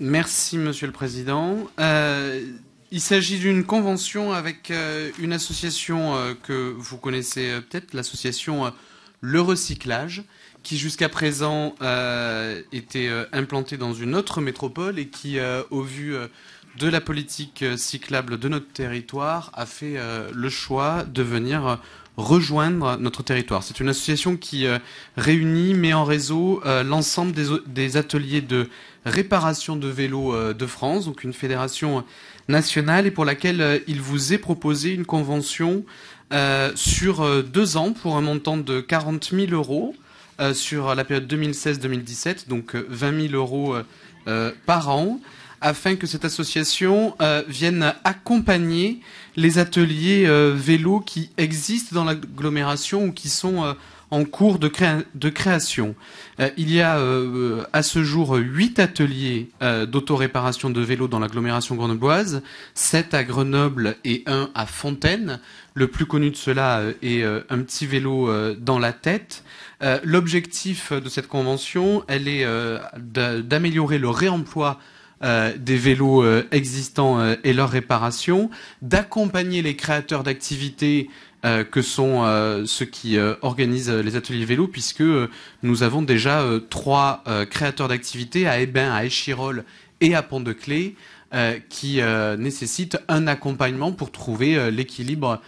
Merci, Monsieur le Président. Euh, il s'agit d'une convention avec euh, une association euh, que vous connaissez peut-être, l'association Le Recyclage, qui jusqu'à présent était implantée dans une autre métropole et qui, au vu de la politique euh, cyclable de notre territoire a fait euh, le choix de venir euh, rejoindre notre territoire. C'est une association qui réunit, met en réseau l'ensemble des, des, ateliers de réparation de vélos de France, donc une fédération nationale, et pour laquelle il vous est proposé une convention sur deux ans pour un montant de 40 000 euros sur la période 2016-2017, donc 20 000 euros par an afin que cette association euh, vienne accompagner les ateliers vélos euh, vélo qui existent dans l'agglomération ou qui sont euh, en cours de, création. il y a à ce jour huit ateliers d'autoréparation de vélos dans l'agglomération grenobloise, 7 à Grenoble et un à Fontaine. Le plus connu de cela est un petit vélo dans la tête. L'objectif de cette convention, elle est d'améliorer le réemploi euh, des vélos euh, existants euh, et leur réparation, d'accompagner les créateurs d'activités que sont ceux qui organisent les ateliers vélos, puisque nous avons déjà trois créateurs d'activités à Eben, à Échirol et à pont de clé euh, qui euh, nécessite nécessitent un accompagnement pour trouver euh, l'équilibre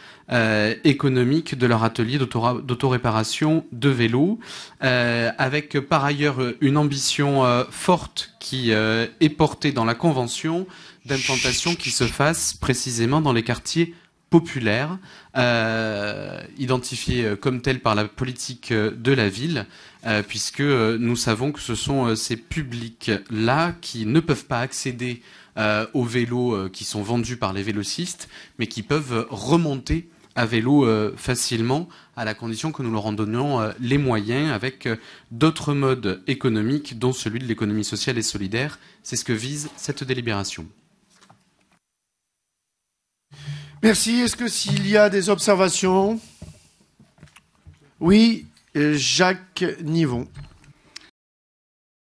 économique de leur atelier d'autoréparation de vélo, avec par ailleurs une ambition forte qui est portée dans la convention d'implantation qui se fasse précisément dans les quartiers populaire, euh, identifié euh, comme tel par la politique euh, de la ville, euh, puisque nous savons que ce sont ces publics-là qui ne peuvent pas accéder aux vélos qui sont vendus par les vélocistes, mais qui peuvent remonter à vélo facilement, à la condition que nous leur en donnions les moyens avec d'autres modes économiques, dont celui de l'économie sociale et solidaire. C'est ce que vise cette délibération. Merci. Est-ce que s'il y a des observations Oui, euh, Jacques Nivon.